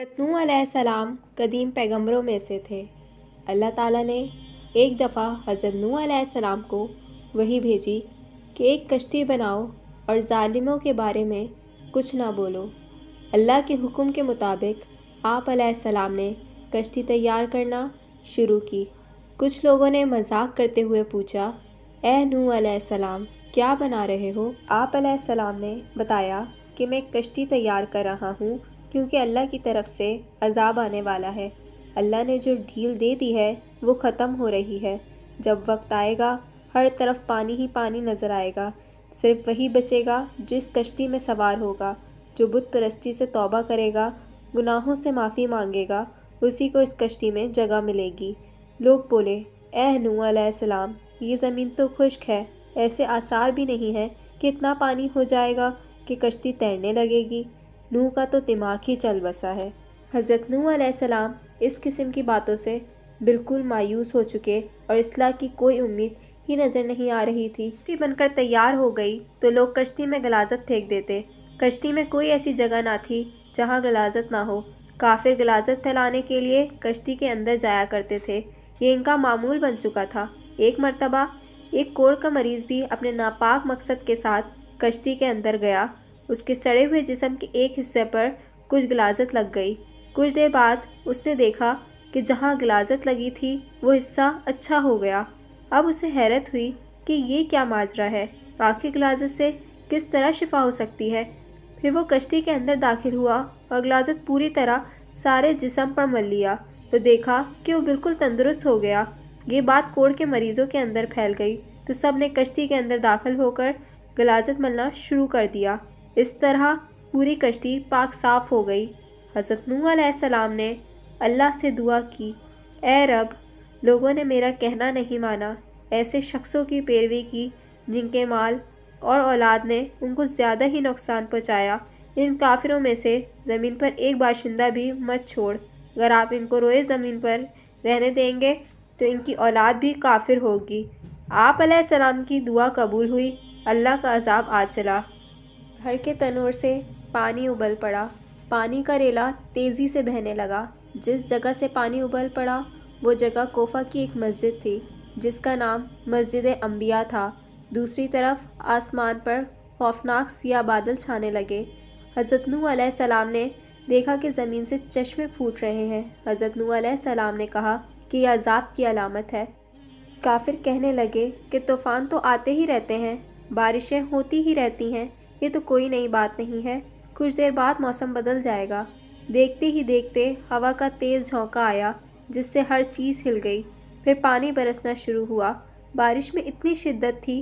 सलाम कदीम पैगंबरों में से थे अल्लाह ताला ने एक दफ़ा हज़रत नू सलाम को वही भेजी कि एक कश्ती बनाओ और ालिमों के बारे में कुछ ना बोलो अल्लाह के हुक्म के मुताबिक आप सलाम ने कश्ती तैयार करना शुरू की कुछ लोगों ने मजाक करते हुए पूछा ए नू सलाम क्या बना रहे हो आप सलाम ने बताया कि मैं कश्ती तैयार कर रहा हूँ क्योंकि अल्लाह की तरफ से अजाब आने वाला है अल्लाह ने जो ढील दे दी है वो ख़त्म हो रही है जब वक्त आएगा हर तरफ पानी ही पानी नज़र आएगा सिर्फ वही बचेगा जो इस कश्ती में सवार होगा जो बुत परस्ती से तौबा करेगा गुनाहों से माफ़ी मांगेगा उसी को इस कश्ती में जगह मिलेगी लोग बोले ए नू सलाम ये ज़मीन तो खुश्क है ऐसे आसार भी नहीं है कि इतना पानी हो जाएगा कि कश्ती तैरने लगेगी नूह का तो दिमाग ही चल बसा है हज़रत नूह सलाम इस किस्म की बातों से बिल्कुल मायूस हो चुके और असलाह की कोई उम्मीद ही नज़र नहीं आ रही थी कश्ती बनकर तैयार हो गई तो लोग कश्ती में गलाजत फेंक देते कश्ती में कोई ऐसी जगह ना थी जहाँ गलाजत ना हो काफिर गलाजत फैलाने के लिए कश्ती के अंदर जाया करते थे ये इनका मामूल बन चुका था एक मरतबा एक कोड़ का मरीज़ भी अपने नापाक मकसद के साथ कश्ती के अंदर गया उसके सड़े हुए जिसम के एक हिस्से पर कुछ गिलाजत लग गई कुछ देर बाद उसने देखा कि जहाँ गिलाजत लगी थी वो हिस्सा अच्छा हो गया अब उसे हैरत हुई कि ये क्या माजरा है आखिर गिलाजत से किस तरह शिफा हो सकती है फिर वो कश्ती के अंदर दाखिल हुआ और गलाजत पूरी तरह सारे जिसम पर मल लिया तो देखा कि वो बिल्कुल तंदुरुस्त हो गया ये बात कोड़ के मरीज़ों के अंदर फैल गई तो सब ने कश्ती के अंदर दाखिल होकर गलाजत मलना शुरू कर दिया इस तरह पूरी कश्ती पाक साफ हो गई हज़रत नूह ने अल्लाह से दुआ की ए रब लोगों ने मेरा कहना नहीं माना ऐसे शख्सों की पैरवी की जिनके माल और औलाद ने उनको ज़्यादा ही नुकसान पहुँचाया इन काफिरों में से ज़मीन पर एक बाशिंदा भी मत छोड़ अगर आप इनको रोए ज़मीन पर रहने देंगे तो इनकी औलाद भी काफिर होगी आप की दुआ कबूल हुई अल्लाह का अजाब आ चला घर के तनूर से पानी उबल पड़ा पानी का रेला तेज़ी से बहने लगा जिस जगह से पानी उबल पड़ा वो जगह कोफा की एक मस्जिद थी जिसका नाम मस्जिद अम्बिया था दूसरी तरफ आसमान पर खौफनाक सिया बादल छाने लगे हज़रत नू सलाम ने देखा कि ज़मीन से चश्मे फूट रहे हैं हज़रत नू सलाम ने कहा कि यह अजाब की अलामत है काफिर कहने लगे कि तूफ़ान तो आते ही रहते हैं बारिशें होती ही रहती हैं ये तो कोई नई बात नहीं है कुछ देर बाद मौसम बदल जाएगा देखते ही देखते हवा का तेज़ झोंका आया जिससे हर चीज़ हिल गई फिर पानी बरसना शुरू हुआ बारिश में इतनी शिद्दत थी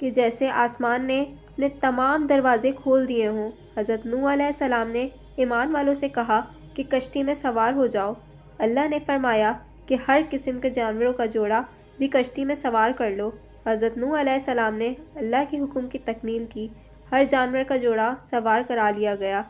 कि जैसे आसमान ने अपने तमाम दरवाजे खोल दिए हों हज़रत नू सलाम ने ईमान वालों से कहा कि कश्ती में सवार हो जाओ अल्लाह ने फरमाया कि हर किस्म के जानवरों का जोड़ा भी कश्ती में सवार कर लो हज़रत नू सलाम ने अल्लाह के हुक्म की तकमील की हर जानवर का जोड़ा सवार करा लिया गया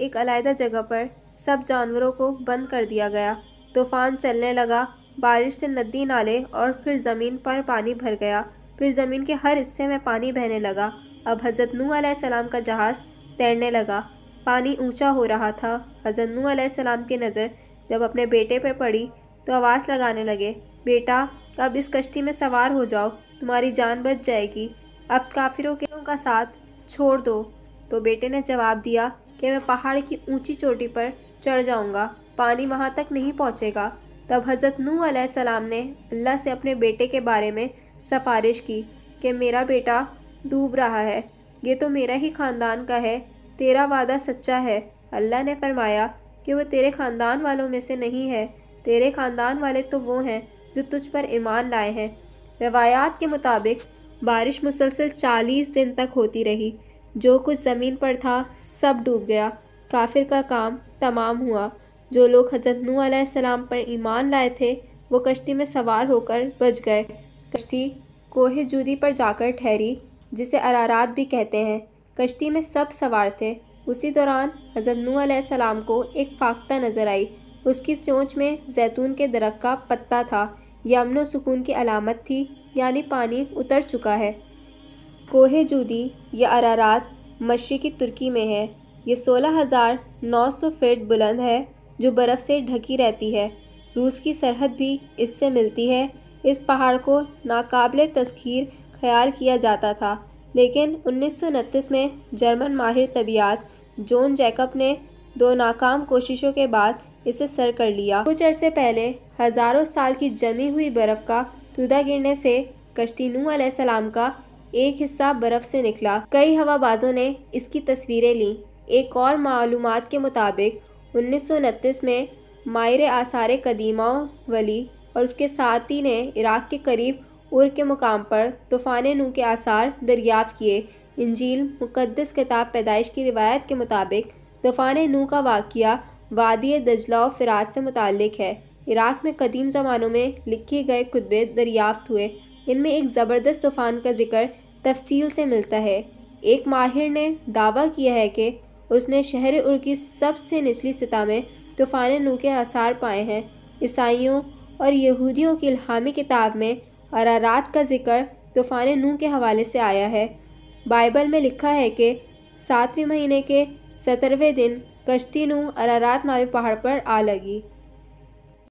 एक अलायदा जगह पर सब जानवरों को बंद कर दिया गया तूफान चलने लगा बारिश से नदी नाले और फिर ज़मीन पर पानी भर गया फिर ज़मीन के हर हिस्से में पानी बहने लगा अब हज़रत नू सलाम का जहाज़ तैरने लगा पानी ऊंचा हो रहा था हज़रत नू सलाम की नज़र जब अपने बेटे पर पड़ी तो आवाज़ लगाने लगे बेटा अब इस कश्ती में सवार हो जाओ तुम्हारी जान बच जाएगी अब काफिरों के का साथ छोड़ दो तो बेटे ने जवाब दिया कि मैं पहाड़ की ऊंची चोटी पर चढ़ जाऊंगा पानी वहाँ तक नहीं पहुँचेगा तब हज़रत नू सलाम ने अल्लाह से अपने बेटे के बारे में सफारिश की कि मेरा बेटा डूब रहा है ये तो मेरा ही ख़ानदान का है तेरा वादा सच्चा है अल्लाह ने फरमाया कि वो तेरे ख़ानदान वालों में से नहीं है तेरे ख़ानदान वाले तो वो हैं जो तुझ पर ईमान लाए हैं रवायात के मुताबिक बारिश मुसलसल चालीस दिन तक होती रही जो कुछ ज़मीन पर था सब डूब गया काफिर का काम तमाम हुआ जो लोग हज़रत नू सलाम पर ईमान लाए थे वो कश्ती में सवार होकर बच गए कश्ती कोहे जूदी पर जाकर ठहरी जिसे अरारात भी कहते हैं कश्ती में सब सवार थे उसी दौरान हज़रत नू सलाम को एक फाख्ता नज़र आई उसकी सोच में जैतून के दरख्त का पत्ता था यह अमन सुकून की अलामत थी यानी पानी उतर चुका है कोह जूदी या अरारात मशरक़ी तुर्की में है ये सोलह हज़ार नौ सौ फीट बुलंद है जो बर्फ़ से ढकी रहती है रूस की सरहद भी इससे मिलती है इस पहाड़ को नाकबले तस्खीर ख्याल किया जाता था लेकिन उन्नीस में जर्मन माहिर तबियात जोन जैकब ने दो नाकाम कोशिशों के बाद इसे सर कर लिया कुछ अरसे पहले हज़ारों साल की जमी हुई बर्फ़ का तुदा गिरने से कश्ती नू आलाम का एक हिस्सा बर्फ से निकला कई हवाबाजों ने इसकी तस्वीरें ली एक और मालूम के मुताबिक उन्नीस में मायर आसार कदीमा वली और उसके साथी ने इराक के करीब उर के मुकाम पर तूफ़ान नू के आसार दरियाफ़ किए इंजील मुकदस किताब पैदाइश की रिवायत के मुताबिक तूफ़ान नू का वाक़ वादी दजला और फिरात से मुतक है इराक़ में कदीम ज़मानों में लिखे गए खुतबे दरियाफ़त हुए इनमें एक ज़बरदस्त तूफ़ान का जिक्र तफसील से मिलता है एक माहिर ने दावा किया है कि उसने शहर उर् की सबसे निचली सतह में तूफ़ान नू के आसार पाए हैं ईसाइयों और यहूदियों की इल्हामी किताब में अरारात का जिक्र तूफ़ान नू के हवाले से आया है बाइबल में लिखा है कि सातवें महीने के सत्रहवें दिन कश्ती नू अरारात नामी पहाड़ पर आ लगी